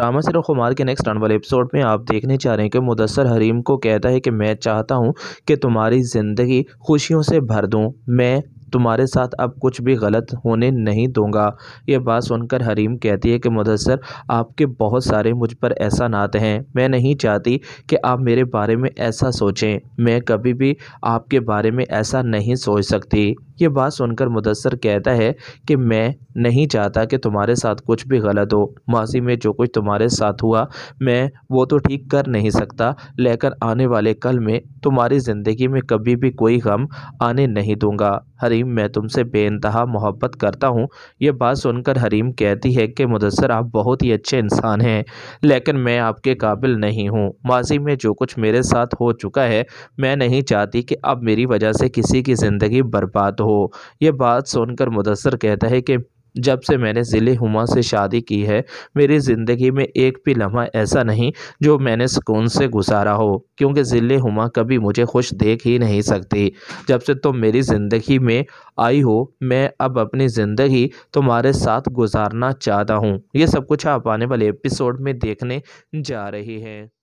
drama सिर्फ खुमार के नेक्स्ट आने वाले एपिसोड में आप देखने चाह रहे हैं कि मुदसर हरीम को कहता है कि मैं चाहता हूँ कि तुम्हारी ज़िंदगी खुशियों से भर दूँ मैं तुम्हारे साथ अब कुछ भी गलत होने नहीं दूंगा ये बात सुनकर हरीम कहती है कि मुदसर आपके बहुत सारे मुझ पर ऐसा नाते हैं मैं नहीं चाहती कि आप मेरे बारे में ऐसा सोचें मैं कभी भी आपके बारे में ऐसा नहीं सोच सकती ये बात सुनकर मुदसर कहता है कि मैं नहीं चाहता कि तुम्हारे साथ कुछ भी गलत हो माजी में जो कुछ तुम्हारे साथ हुआ मैं वो तो ठीक कर नहीं सकता लेकिन आने वाले कल में तुम्हारी ज़िंदगी में कभी भी कोई गम आने नहीं दूंगा हरीम मैं तुमसे बेानतहा मोहब्बत करता हूँ यह बात सुनकर हरीम कहती है कि मुदसर आप बहुत ही अच्छे इंसान हैं लेकिन मैं आपके काबिल नहीं हूँ माजी में जो कुछ मेरे साथ हो चुका है मैं नहीं चाहती कि अब मेरी वजह से किसी की ज़िंदगी बर्बाद हो हो यह बात सुनकर मुदसर कहता है कि जब से मैंने ज़िले हुमा से शादी की है मेरी ज़िंदगी में एक भी लम्हा ऐसा नहीं जो मैंने सुकून से गुजारा हो क्योंकि ज़िले हुमा कभी मुझे खुश देख ही नहीं सकती जब से तुम मेरी ज़िंदगी में आई हो मैं अब अपनी ज़िंदगी तुम्हारे साथ गुजारना चाहता हूँ ये सब कुछ आप आने वाले एपिसोड में देखने जा रही हैं